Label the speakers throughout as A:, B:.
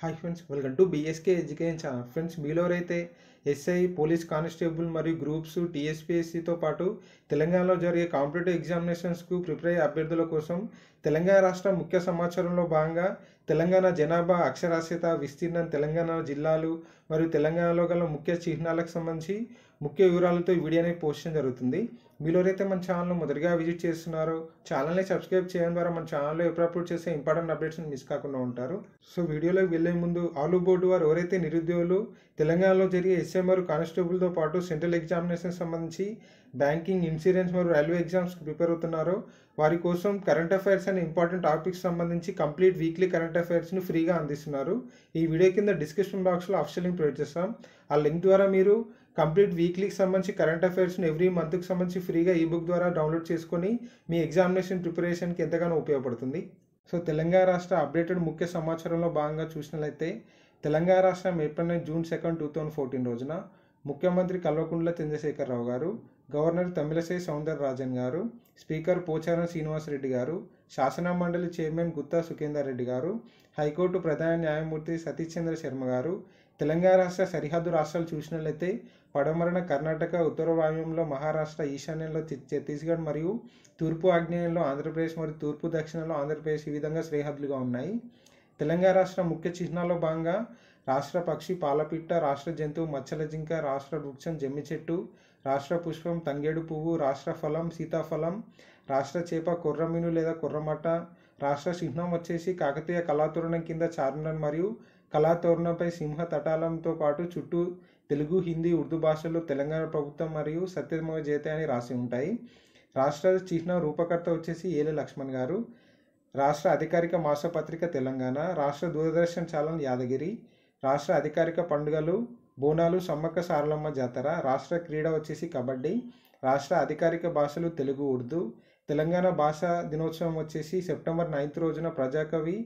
A: hi friends welcome to BSK education channel friends మీలో అయితే SI police constable మరియు groups టీఎస్పీఎస్సీతో పాటు తెలంగాణలో జరిగే కాంపిటేటివ్ ఎగ్జామినేషన్స్కు ప్రిపేర్ అయ్యే అభ్యర్థుల కోసం తెలంగాణ రాష్ట్ర ముఖ్య సమాచారంలో భాగంగా తెలంగాణ జనాభా అక్షరాస్యత విస్తీర్ణం తెలంగాణ జిల్లాలు మరియు తెలంగాణలో గల ముఖ్య చిహ్నాలకు సంబంధించి ముఖ్య వివరాలతో ఈ వీడియోని పోస్ట్ చేయడం జరుగుతుంది మీరు ఎవరైతే మన ఛానల్ను మొదటిగా విజిట్ చేస్తున్నారో ఛానల్ని సబ్స్క్రైబ్ చేయడం ద్వారా మన ఛానల్లో ఎప్పుడు అప్లోడ్ చేసే ఇంపార్టెంట్ అప్డేట్స్ని మిస్ కాకుండా ఉంటారు సో వీడియోలోకి వెళ్ళే ముందు ఆలు బోర్డు వారు ఎవరైతే నిరుద్యోగులు తెలంగాణలో జరిగే ఎస్ఎంఆర్ కానిస్టేబుల్తో పాటు సెంట్రల్ ఎగ్జామినేషన్ సంబంధించి బ్యాంకింగ్ ఇన్సూరెన్స్ మరియు రైల్వే ఎగ్జామ్స్కి ప్రిపేర్ అవుతున్నారో వారి కోసం కరెంట్ అఫైర్స్ అనే ఇంపార్టెంట్ టాపిక్స్ సంబంధించి కంప్లీట్ వీక్లీ కరెంట్ అఫైర్స్ను ఫ్రీగా అందిస్తున్నారు ఈ వీడియో కింద డిస్క్రిప్షన్ బాక్స్లో అఫిషియల్ లింక్ ప్రొవైడ్ చేస్తాం ఆ లింక్ ద్వారా మీరు కంప్లీట్ వీక్లీకి సంబంధించి కరెంట్ అఫైర్స్ని ఎవ్రీ మంత్కి సంబంధించి ఫ్రీగా ఈ బుక్ ద్వారా డౌన్లోడ్ చేసుకొని మీ ఎగ్జామినేషన్ ప్రిపరేషన్కి ఎంతగానో ఉపయోగపడుతుంది సో తెలంగాణ రాష్ట్ర అప్డేటెడ్ ముఖ్య సమాచారంలో భాగంగా చూసినట్లయితే తెలంగాణ రాష్ట్రం ఏర్పడిన June second two thousand fourteen రోజున ముఖ్యమంత్రి కల్వకుంట్ల చంద్రశేఖరరావు గారు గవర్నర్ తమిళసై సౌందర రాజన్ గారు స్పీకర్ పోచారం శ్రీనివాసరెడ్డి గారు శాసన మండలి చైర్మన్ గుత్తా సుఖేందర్ రెడ్డి గారు హైకోర్టు ప్రధాన న్యాయమూర్తి సతీష్ చంద్ర శర్మ గారు తెలంగాణ రాష్ట్ర సరిహద్దు రాష్ట్రాలు చూసినట్లయితే పడమరన కర్ణాటక ఉత్తర వాయువ్యంలో మహారాష్ట్ర ఈశాన్యంలో ఛత్తీస్గఢ్ మరియు తూర్పు ఆగ్నేయంలో ఆంధ్రప్రదేశ్ మరియు తూర్పు దక్షిణంలో ఆంధ్రప్రదేశ్ ఈ విధంగా సరిహద్దులుగా ఉన్నాయి తెలంగాణ రాష్ట్ర ముఖ్య చిహ్నాల్లో భాగంగా రాష్ట్ర పక్షి పాలపిట్ట రాష్ట్ర జంతువు మచ్చల జింక రాష్ట్ర వృక్షం జమ్మి చెట్టు రాష్ట్ర పుష్పం తంగేడు పువ్వు రాష్ట్ర ఫలం సీతాఫలం రాష్ట్ర చేప కుర్రమీను లేదా కుర్రమట రాష్ట్ర చిహ్నం వచ్చేసి కాకతీయ కళాతురణం కింద చార్మినార్ మరియు కళాతోరణపై సింహ తటాలంతో పాటు చుట్టూ తెలుగు హిందీ ఉర్దూ భాషల్లో తెలంగాణ ప్రభుత్వం మరియు సత్యమయ జయతే అని రాసి ఉంటాయి రాష్ట్ర చిహ్న రూపకర్త వచ్చేసి ఏలే లక్ష్మణ్ గారు రాష్ట్ర అధికారిక మాసపత్రిక తెలంగాణ రాష్ట్ర దూరదర్శన్ ఛానల్ యాదగిరి రాష్ట్ర అధికారిక పండుగలు బోనాలు సమ్మక్క సారలమ్మ జాతర రాష్ట్ర క్రీడ వచ్చేసి కబడ్డీ రాష్ట్ర అధికారిక భాషలు తెలుగు ఉర్దూ తెలంగాణ భాషా దినోత్సవం వచ్చేసి సెప్టెంబర్ నైన్త్ రోజున ప్రజాకవి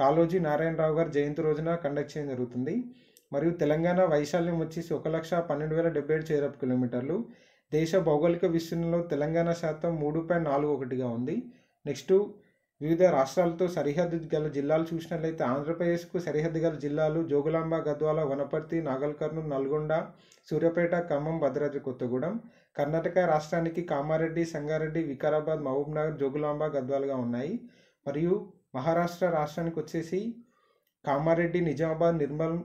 A: కాలోజీ నారాయణరావు గారి జయంతి రోజున కండక్ట్ చేయడం జరుగుతుంది మరియు తెలంగాణ వైశాల్యం వచ్చేసి ఒక లక్ష పన్నెండు వేల డెబ్బై ఏడు చదరపు కిలోమీటర్లు దేశ భౌగోళిక విస్తీర్ణంలో తెలంగాణ శాతం మూడు పాయింట్ నాలుగు ఒకటిగా ఉంది నెక్స్ట్ వివిధ రాష్ట్రాలతో సరిహద్దు గల జిల్లాలు చూసినట్లయితే ఆంధ్రప్రదేశ్కు సరిహద్దు గల జిల్లాలు జోగులాంబ గద్వాల వనపర్తి నాగల్కర్నూలు నల్గొండ సూర్యాపేట ఖమ్మం భద్రాద్రి కొత్తగూడెం కర్ణాటక రాష్ట్రానికి కామారెడ్డి సంగారెడ్డి వికారాబాద్ మహబూబ్నగర్ జోగులాంబ గద్వాలుగా ఉన్నాయి మరియు మహారాష్ట్ర రాష్ట్రానికి వచ్చేసి కామారెడ్డి నిజామాబాద్ నిర్మల్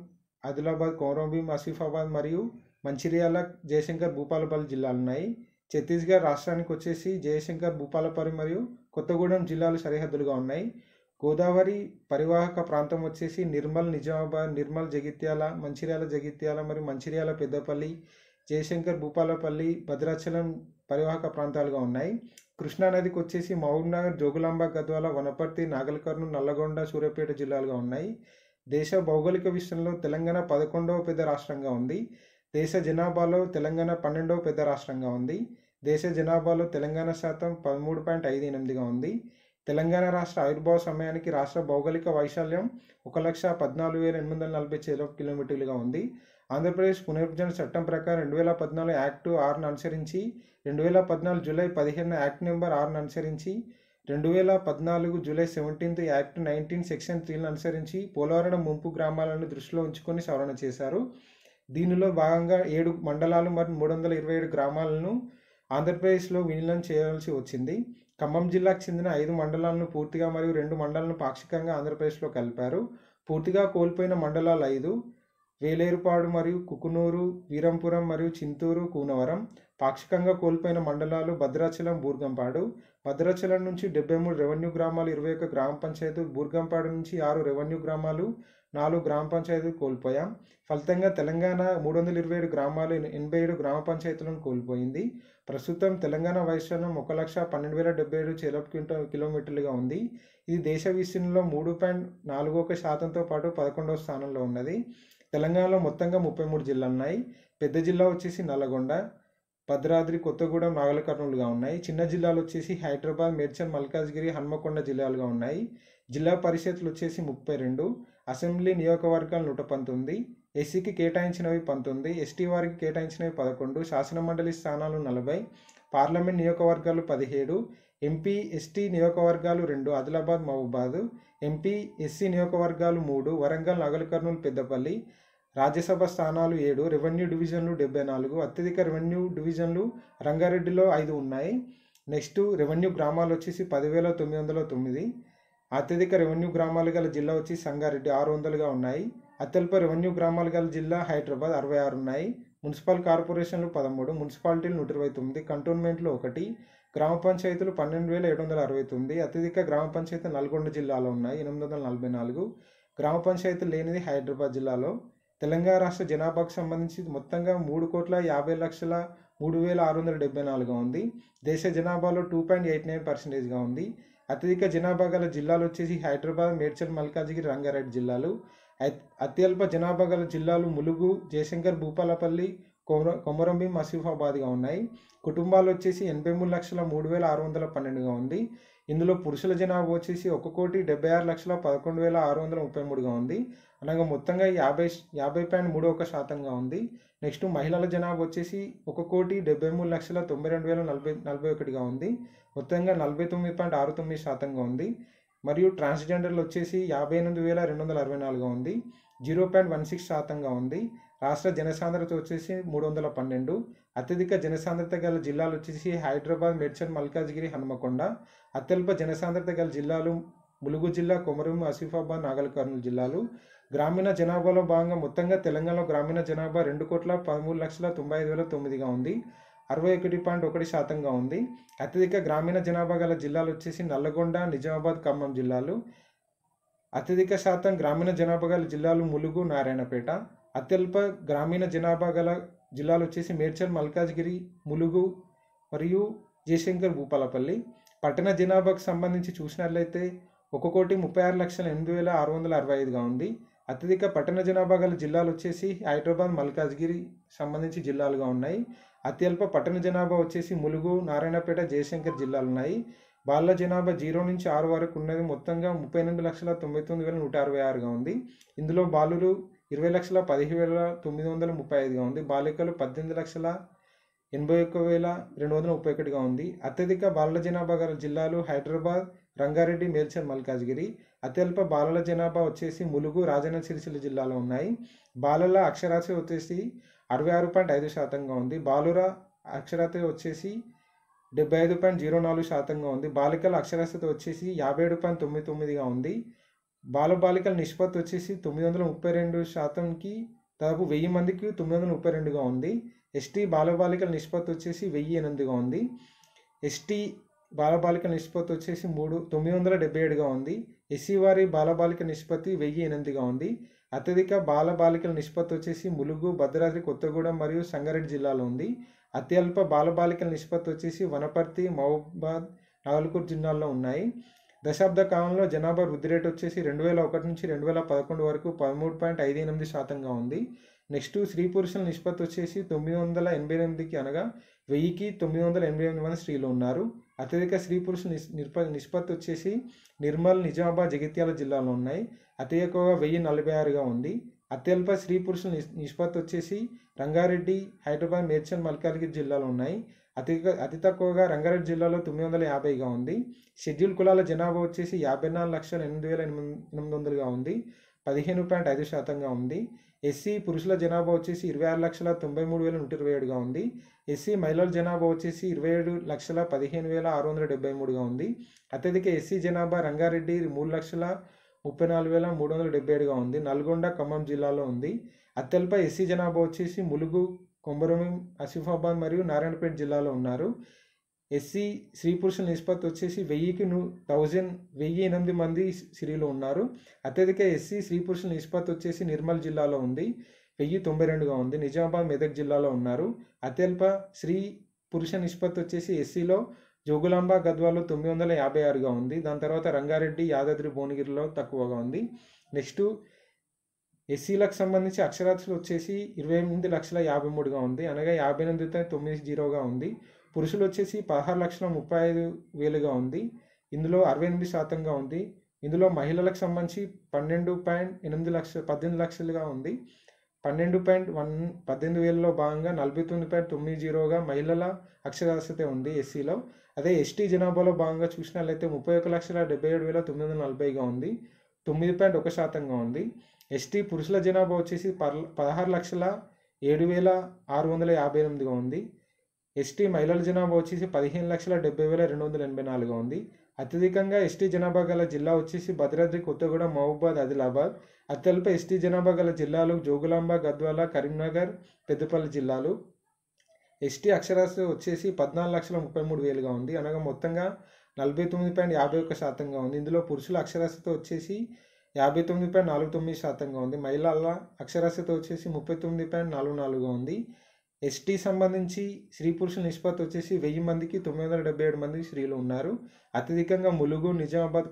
A: ఆదిలాబాద్ కొమరంభీం ఆసిఫాబాద్ మరియు మంచిర్యాల జయశంకర్ భూపాలపల్లి జిల్లాలు ఉన్నాయి ఛత్తీస్గఢ్ రాష్ట్రానికి వచ్చేసి జయశంకర్ భూపాలపల్లి మరియు కొత్తగూడెం జిల్లాలు సరిహద్దులుగా ఉన్నాయి గోదావరి పరివాహక ప్రాంతం వచ్చేసి నిర్మల్ నిజామాబాద్ నిర్మల్ జగిత్యాల మంచిర్యాల జగిత్యాల మరియు మంచిర్యాల పెద్దపల్లి జయశంకర్ భూపాలపల్లి భద్రాచలం పరివాహక ప్రాంతాలుగా ఉన్నాయి నదికి వచ్చేసి మహబూబ్నగర్ జోగులాంబ గద్వాల వనపర్తి నాగల్కర్ను నల్లగొండ సూర్యాపేట జిల్లాలుగా ఉన్నాయి దేశ భౌగోళిక విషయంలో తెలంగాణ పదకొండవ పెద్ద రాష్ట్రంగా ఉంది దేశ జనాభాలో తెలంగాణ పన్నెండవ పెద్ద రాష్ట్రంగా ఉంది దేశ జనాభాలో తెలంగాణ శాతం పదమూడు పాయింట్ ఐదు ఎనిమిదిగా ఉంది తెలంగాణ రాష్ట్ర ఆవిర్భావ సమయానికి రాష్ట్ర భౌగోళిక వైశాల్యం ఒక లక్ష పద్నాలుగు వేల ఎనిమిది వందల నలభై చదరపు కిలోమీటర్లుగా ఉంది ఆంధ్రప్రదేశ్ పునర్విభజన చట్టం ప్రకారం రెండు వేల పద్నాలుగు యాక్టు ఆరును అనుసరించి రెండు వేల పద్నాలుగు జూలై పదిహేను యాక్ట్ నెంబర్ ఆరును అనుసరించి రెండు వేల పద్నాలుగు July seventeenth act nineteen section త్రీని అనుసరించి పోలవరం ముంపు గ్రామాలను దృష్టిలో ఉంచుకొని సవరణ చేశారు దీనిలో భాగంగా ఏడు మండలాలు మరియు మూడు వందల ఇరవై ఏడు గ్రామాలను ఆంధ్రప్రదేశ్లో విలీనం చేయాల్సి వచ్చింది ఖమ్మం జిల్లాకు చెందిన ఐదు మండలాలను పూర్తిగా మరియు రెండు మండలాలను పాక్షికంగా ఆంధ్రప్రదేశ్లో కలిపారు పూర్తిగా కోల్పోయిన మండలాలు ఐదు వేలేరుపాడు మరియు కుకునూరు వీరంపురం మరియు చింతూరు కూనవరం పాక్షికంగా కోల్పోయిన మండలాలు భద్రాచలం బూర్గంపాడు భద్రాచలం నుంచి డెబ్బై మూడు రెవెన్యూ గ్రామాలు ఇరవై ఒక్క గ్రామ పంచాయతీలు బూర్గంపాడు నుంచి ఆరు రెవెన్యూ గ్రామాలు నాలుగు గ్రామ పంచాయతీలు కోల్పోయాం ఫలితంగా తెలంగాణ మూడు వందల ఇరవై ఏడు గ్రామాలు ఎనభై ఏడు గ్రామ పంచాయతీలను కోల్పోయింది ప్రస్తుతం తెలంగాణ వైశాల్యం ఒక లక్ష పన్నెండు వేల డెబ్బై ఏడు క్వింటో కిలోమీటర్లుగా ఉంది ఇది దేశ విస్తీర్ణంలో మూడు పాయింట్ నాలుగు ఒక శాతంతో పాటు పదకొండవ స్థానంలో ఉన్నది తెలంగాణలో మొత్తంగా ముప్పై మూడు జిల్లాలు ఉన్నాయి పెద్ద జిల్లా వచ్చేసి నల్లగొండ భద్రాద్రి కొత్తగూడెం నాగలకర్నూలుగా ఉన్నాయి చిన్న జిల్లాలు వచ్చేసి హైదరాబాద్ మేడ్చల్ మల్కాజ్గిరి హన్మకొండ జిల్లాలుగా ఉన్నాయి జిల్లా పరిషత్లు వచ్చేసి ముప్పై రెండు అసెంబ్లీ నియోజకవర్గాలు నూట పంతొమ్మిది ఎస్సీకి కేటాయించినవి పంతొమ్మిది ఎస్టీ వారికి కేటాయించినవి పదకొండు శాసనమండలి స్థానాలు నలభై పార్లమెంట్ నియోజకవర్గాలు పదిహేడు ఎంపీ ఎస్టీ నియోజకవర్గాలు రెండు ఆదిలాబాద్ మహబూబాద్ ఎంపీ ఎస్సీ నియోజకవర్గాలు మూడు వరంగల్ నగల కర్నూలు పెద్దపల్లి రాజ్యసభ స్థానాలు ఏడు రెవెన్యూ డివిజన్లు డెబ్బై నాలుగు అత్యధిక రెవెన్యూ డివిజన్లు రంగారెడ్డిలో ఐదు ఉన్నాయి నెక్స్ట్ రెవెన్యూ గ్రామాలు వచ్చేసి పదివేల తొమ్మిది వందల తొమ్మిది అత్యధిక రెవెన్యూ గ్రామాలు గల జిల్లా వచ్చి సంగారెడ్డి ఆరు వందలుగా ఉన్నాయి అత్యల్ప రెవెన్యూ గ్రామాలు గల జిల్లా హైదరాబాద్ అరవై ఆరు ఉన్నాయి మున్సిపల్ కార్పొరేషన్లు పదమూడు మున్సిపాలిటీలు నూట ఇరవై తొమ్మిది కంటోన్మెంట్లు ఒకటి గ్రామ పంచాయతీలు పన్నెండు వేల ఏడు వందల అరవై తొమ్మిది అత్యధిక గ్రామ పంచాయతీ నల్గొండ జిల్లాలో ఉన్నాయి ఎనిమిది వందల నలభై నాలుగు గ్రామ పంచాయతీ లేనిది హైదరాబాద్ జిల్లాలో తెలంగాణ రాష్ట్ర జనాభాకు సంబంధించి మొత్తంగా మూడు కోట్ల యాభై లక్షల మూడు వేల ఆరు వందల డెబ్బై నాలుగుగా ఉంది దేశ జనాభాలో టూ పాయింట్ ఎయిట్ నైన్ పర్సెంటేజ్గా ఉంది అత్యధిక జనాభా గల జిల్లాలు వచ్చేసి హైదరాబాద్ మేడ్చల్ మల్కాజిగిరి రంగారెడ్డి జిల్లాలు అత్యల్ప జనాభా గల జిల్లాలు ములుగు జయశంకర్ భూపాలపల్లి కొమర కొమరంభీం మసీఫాబాద్గా ఉన్నాయి కుటుంబాలు వచ్చేసి ఎనభై మూడు లక్షల మూడు వేల ఆరు వందల పన్నెండుగా ఉంది ఇందులో పురుషుల జనాభా వచ్చేసి ఒక కోటి డెబ్బై ఆరు లక్షల పదకొండు వేల ఆరు వందల ముప్పై మూడుగా ఉంది అనగా మొత్తంగా యాభై యాభై పాయింట్ మూడు ఒక శాతంగా ఉంది నెక్స్ట్ మహిళల జనాభా వచ్చేసి ఒక కోటి డెబ్బై మూడు లక్షల తొంభై రెండు వేల నలభై నలభై ఒకటిగా ఉంది మొత్తంగా నలభై తొమ్మిది పాయింట్ ఆరు తొమ్మిది శాతంగా ఉంది మరియు ట్రాన్స్జెండర్లు వచ్చేసి యాభై ఎనిమిది వేల రెండు వందల అరవై నాలుగు ఉంది జీరో పాయింట్ వన్ సిక్స్ శాతంగా ఉంది రాష్ట్ర జనసాంద్రత వచ్చేసి మూడు వందల పన్నెండు అత్యధిక జనసాంద్రత గల జిల్లాలు వచ్చేసి హైదరాబాద్ మెడ్చర్ మల్కాజ్గిరి హనుమకొండ అత్యల్ప జనసాంద్రత గల జిల్లాలు ములుగు జిల్లా కొమరం ఆసిఫాబాద్ నాగల్ జిల్లాలు గ్రామీణ జనాభాలో భాగంగా మొత్తంగా తెలంగాణలో గ్రామీణ జనాభా రెండు కోట్ల పదమూడు లక్షల తొంభై ఐదు వేల తొమ్మిదిగా ఉంది అరవై ఒకటి పాయింట్ ఒకటి శాతంగా ఉంది అత్యధిక గ్రామీణ జనాభా గల జిల్లాలు వచ్చేసి నల్లగొండ నిజామాబాద్ ఖమ్మం జిల్లాలు అత్యధిక శాతం గ్రామీణ జనాభా గల జిల్లాలు ములుగు నారాయణపేట అత్యల్ప గ్రామీణ జనాభా గల జిల్లాలు వచ్చేసి మేడ్చల్ మల్కాజ్గిరి ములుగు మరియు జయశంకర్ భూపాలపల్లి పట్టణ జనాభాకు సంబంధించి చూసినట్లయితే ఒక కోటి ముప్పై ఆరు లక్షల ఎనిమిది వేల ఆరు వందల అరవై ఐదుగా ఉంది అత్యధిక పట్టణ జనాభా గల జిల్లాలు వచ్చేసి హైదరాబాద్ మల్కాజ్గిరి సంబంధించి జిల్లాలుగా ఉన్నాయి అత్యల్ప పట్టణ జనాభా వచ్చేసి ములుగు నారాయణపేట జయశంకర్ జిల్లాలు ఉన్నాయి బాలల జనాభా జీరో నుంచి ఆరు వరకు ఉన్నది మొత్తంగా ముప్పై ఎనిమిది లక్షల తొంభై తొమ్మిది వేల నూట అరవై ఆరుగా ఉంది ఇందులో బాలులు ఇరవై లక్షల పదిహేను వేల తొమ్మిది వందల ముప్పై ఐదుగా ఉంది బాలికలు పద్దెనిమిది లక్షల ఎనభై ఒక్క వేల రెండు వందల ముప్పై ఒకటిగా ఉంది అత్యధిక బాలల జనాభా గల జిల్లాలు హైదరాబాద్ రంగారెడ్డి మేల్చర్ మల్కాజ్గిరి అత్యల్ప బాలల జనాభా వచ్చేసి ములుగు రాజన్న సిరిసిల్ల జిల్లాలో ఉన్నాయి బాలల అక్షరాస్య వచ్చేసి అరవై ఆరు పాయింట్ ఐదు శాతంగా ఉంది బాలుర అక్షరాత వచ్చేసి డెబ్బై ఐదు పాయింట్ జీరో నాలుగు శాతంగా ఉంది బాలికల అక్షరాస్యత వచ్చేసి యాభై ఏడు పాయింట్ తొమ్మిది తొమ్మిదిగా ఉంది బాలబాలికల నిష్పత్తి వచ్చేసి తొమ్మిది వందల ముప్పై రెండు శాతంకి దాదాపు వెయ్యి మందికి తొమ్మిది వందల ముప్పై రెండుగా ఉంది ఎస్టీ బాలబాలికల నిష్పత్తి వచ్చేసి వెయ్యి ఎనిమిదిగా ఉంది ఎస్టీ బాలబాలికల నిష్పత్తి వచ్చేసి మూడు తొమ్మిది వందల డెబ్బై ఏడుగా ఉంది ఎస్సీ వారి బాలబాలిక నిష్పత్తి వెయ్యి ఎనిమిదిగా ఉంది అత్యధిక బాలబాలికల నిష్పత్తి వచ్చేసి ములుగు భద్రాద్రి కొత్తగూడెం మరియు సంగారెడ్డి జిల్లాలో ఉంది అత్యల్ప బాలబాలికల నిష్పత్తి వచ్చేసి వనపర్తి మహబాద్ నాగల్కూర్ జిల్లాల్లో ఉన్నాయి దశాబ్ద కాలంలో జనాభా వృద్ధి రేట్ వచ్చేసి రెండు వేల ఒకటి నుంచి రెండు వేల పదకొండు వరకు పదమూడు పాయింట్ ఐదు ఎనిమిది శాతంగా ఉంది నెక్స్ట్ స్త్రీ పురుషుల నిష్పత్తి వచ్చేసి తొమ్మిది వందల ఎనభై ఎనిమిదికి అనగా వెయ్యికి తొమ్మిది వందల ఎనభై ఎనిమిది మంది స్త్రీలు ఉన్నారు అత్యధిక స్త్రీ పురుషుల నిష్ప నిష్పత్తి వచ్చేసి నిర్మల్ నిజామాబాద్ జగిత్యాల జిల్లాలో ఉన్నాయి అతి ఎక్కువగా వెయ్యి నలభై ఆరుగా ఉంది అత్యల్ప స్త్రీ పురుషుల నిష్పత్తి వచ్చేసి రంగారెడ్డి హైదరాబాద్ మేడ్చల్ మల్కాజ్గిరి జిల్లాలో ఉన్నాయి అతి అతి తక్కువగా రంగారెడ్డి జిల్లాలో తొమ్మిది వందల యాభైగా ఉంది షెడ్యూల్ కులాల జనాభా వచ్చేసి యాభై నాలుగు లక్షల ఎనిమిది వేల ఎనిమిది వందలుగా ఉంది పదిహేను పాయింట్ ఐదు శాతంగా ఉంది ఎస్సీ పురుషుల జనాభా వచ్చేసి ఇరవై ఆరు లక్షల తొంభై మూడు వేల నూట ఇరవై ఏడుగా ఉంది ఎస్సీ మహిళల జనాభా వచ్చేసి ఇరవై ఏడు లక్షల పదిహేను వేల ఆరు వందల డెబ్బై మూడుగా ఉంది అత్యధిక ఎస్సీ జనాభా రంగారెడ్డి మూడు లక్షల ముప్పై నాలుగు వేల మూడు వందల డెబ్బై ఏడుగా ఉంది నల్గొండ ఖమ్మం జిల్లాలో ఉంది అత్యల్ప ఎస్సీ జనాభా వచ్చేసి ములుగు కొమరం ఆసిఫాబాద్ మరియు నారాయణపేట జిల్లాలో ఉన్నారు ఎస్సీ స్త్రీ పురుషుల నిష్పత్తి వచ్చేసి వెయ్యికి నూ థౌజండ్ వెయ్యి ఎనిమిది మంది స్త్రీలు ఉన్నారు అత్యధిక ఎస్సీ స్త్రీ పురుషుల నిష్పత్తి వచ్చేసి నిర్మల్ జిల్లాలో ఉంది వెయ్యి తొంభై రెండుగా ఉంది నిజామాబాద్ మెదక్ జిల్లాలో ఉన్నారు అత్యల్ప స్త్రీ పురుష నిష్పత్తి వచ్చేసి ఎస్సీలో జోగులాంబ గద్వాలో తొమ్మిది వందల యాభై ఆరుగా ఉంది దాని తర్వాత రంగారెడ్డి యాదాద్రి భువనగిరిలో తక్కువగా ఉంది నెక్స్ట్ ఎస్సీలకు సంబంధించి అక్షరాస్యులు వచ్చేసి ఇరవై ఎనిమిది లక్షల యాభై మూడుగా ఉంది అనగా యాభై ఎనిమిది తొమ్మిది జీరోగా ఉంది పురుషులు వచ్చేసి పదహారు లక్షల ముప్పై ఐదు వేలుగా ఉంది ఇందులో అరవై ఎనిమిది శాతంగా ఉంది ఇందులో మహిళలకు సంబంధించి పన్నెండు పాయింట్ ఎనిమిది లక్ష పద్దెనిమిది లక్షలుగా ఉంది పన్నెండు పాయింట్ వన్ పద్దెనిమిది వేలలో భాగంగా నలభై తొమ్మిది పాయింట్ తొమ్మిది జీరోగా మహిళల అక్షరాస్యత ఉంది ఎస్సీలో అదే ఎస్టీ జనాభాలో భాగంగా చూసినట్లయితే ముప్పై ఒక లక్షల డెబ్బై ఏడు వేల తొమ్మిది వందల నలభైగా ఉంది తొమ్మిది పాయింట్ ఒక శాతంగా ఉంది ఎస్టీ పురుషుల జనాభా వచ్చేసి పదహారు లక్షల ఏడు వేల ఆరు వందల యాభై ఎనిమిదిగా ఉంది ఎస్టీ మహిళల జనాభా వచ్చేసి పదిహేను లక్షల డెబ్బై వేల రెండు వందల ఎనభై నాలుగుగా ఉంది అత్యధికంగా ఎస్టీ జనాభా గల జిల్లా వచ్చేసి భద్రాద్రి కొత్తగూడెం మహబూబాద్ ఆదిలాబాద్ అత్యల్ప ఎస్టీ జనాభా గల జిల్లాలు జోగులాంబ గద్వాల కరీంనగర్ పెద్దపల్లి జిల్లాలు ఎస్టీ అక్షరాస్యత వచ్చేసి పద్నాలుగు లక్షల ముప్పై మూడు వేలుగా ఉంది అనగా మొత్తంగా నలభై తొమ్మిది పాయింట్ యాభై ఒక్క శాతంగా ఉంది ఇందులో పురుషుల అక్షరాస్యత వచ్చేసి యాభై తొమ్మిది పాయింట్ నాలుగు తొమ్మిది శాతంగా ఉంది మహిళల అక్షరాస్యత వచ్చేసి ముప్పై తొమ్మిది పాయింట్ నాలుగు నాలుగుగా ఉంది ఎస్టీ సంబంధించి స్త్రీ పురుషుల నిష్పత్తి వచ్చేసి వెయ్యి మందికి తొమ్మిది వందల డెబ్బై ఏడు మంది స్త్రీలు ఉన్నారు అత్యధికంగా ములుగు నిజామాబాద్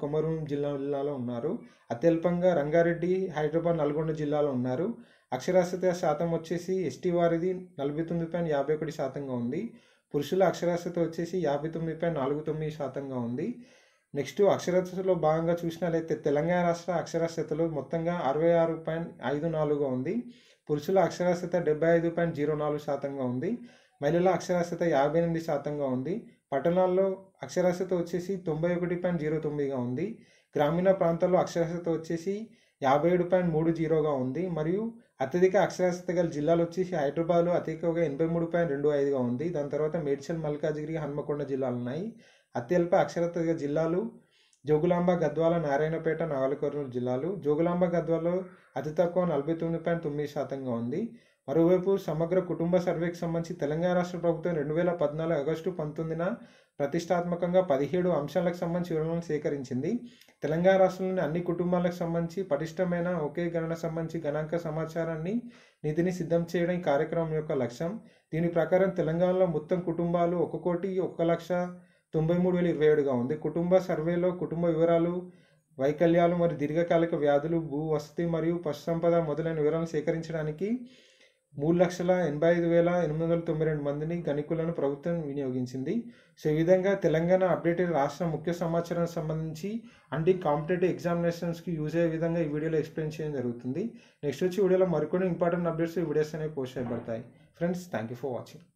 A: జిల్లా జిల్లాలో ఉన్నారు అత్యల్పంగా రంగారెడ్డి హైదరాబాద్ నల్గొండ జిల్లాలో ఉన్నారు అక్షరాస్యత శాతం వచ్చేసి ఎస్టీ వారిది నలభై తొమ్మిది పాయింట్ యాభై ఒకటి శాతంగా ఉంది పురుషుల అక్షరాస్యత వచ్చేసి యాభై తొమ్మిది పాయింట్ నాలుగు తొమ్మిది శాతంగా ఉంది నెక్స్ట్ అక్షరాస్యతలో భాగంగా చూసినట్లయితే తెలంగాణ రాష్ట్ర అక్షరాస్యతలో మొత్తంగా అరవై ఆరు పాయింట్ ఐదు నాలుగుగా ఉంది పురుషుల అక్షరాస్యత డెబ్బై ఐదు పాయింట్ జీరో నాలుగు శాతంగా ఉంది మహిళల అక్షరాస్యత యాభై ఎనిమిది శాతంగా ఉంది పట్టణాల్లో అక్షరాస్యత వచ్చేసి తొంభై ఒకటి పాయింట్ జీరో తొమ్మిదిగా ఉంది గ్రామీణ ప్రాంతాల్లో అక్షరాస్యత వచ్చేసి యాభై ఏడు పాయింట్ మూడు జీరోగా ఉంది మరియు అత్యధిక అక్షరాస్యత గల జిల్లాలు వచ్చేసి హైదరాబాద్లో అత్యధికగా ఎనభై మూడు పాయింట్ రెండు ఐదుగా ఉంది దాని తర్వాత మేడ్చల్ మల్కాజిగిరి హన్మకొండ జిల్లాలు ఉన్నాయి అత్యల్ప అక్షరత జిల్లాలు జోగులాంబ గద్వాల నారాయణపేట నాగలకర్నూలు జిల్లాలు జోగులాంబ గద్వాలలో అతి తక్కువ నలభై తొమ్మిది పాయింట్ తొమ్మిది శాతంగా ఉంది మరోవైపు సమగ్ర కుటుంబ సర్వేకి సంబంధించి తెలంగాణ రాష్ట్ర ప్రభుత్వం రెండు వేల పద్నాలుగు ఆగస్టు పంతొమ్మిదిన ప్రతిష్టాత్మకంగా పదిహేడు అంశాలకు సంబంధించి వివరణలు సేకరించింది తెలంగాణ రాష్ట్రంలోని అన్ని కుటుంబాలకు సంబంధించి పటిష్టమైన ఒకే గణన సంబంధించి గణాంక సమాచారాన్ని నిధిని సిద్ధం చేయడం కార్యక్రమం యొక్క లక్ష్యం దీని ప్రకారం తెలంగాణలో మొత్తం కుటుంబాలు ఒక కోటి ఒక లక్ష తొంభై మూడు వేల ఇరవై ఏడుగా ఉంది కుటుంబ సర్వేలో కుటుంబ వివరాలు వైకల్యాలు మరియు దీర్ఘకాలిక వ్యాధులు భూ వసతి మరియు పశుసంపద మొదలైన వివరాలను సేకరించడానికి మూడు లక్షల ఎనభై ఐదు వేల ఎనిమిది వందల తొంభై రెండు మందిని గణికులను ప్రభుత్వం వినియోగించింది సో ఈ విధంగా తెలంగాణ అప్డేటెడ్ రాష్ట్ర ముఖ్య సమాచారానికి సంబంధించి అంటే కాంపిటేటివ్ ఎగ్జామినేషన్స్కి యూజ్ అయ్యే విధంగా ఈ వీడియోలో ఎక్స్ప్లెయిన్ చేయడం జరుగుతుంది నెక్స్ట్ వచ్చి వీడియోలో మరికొన్ని ఇంపార్టెంట్ అప్డేట్స్ ఈ వీడియోస్ అనేవి పోస్ట్ చేయబడతాయి friends thank you for watching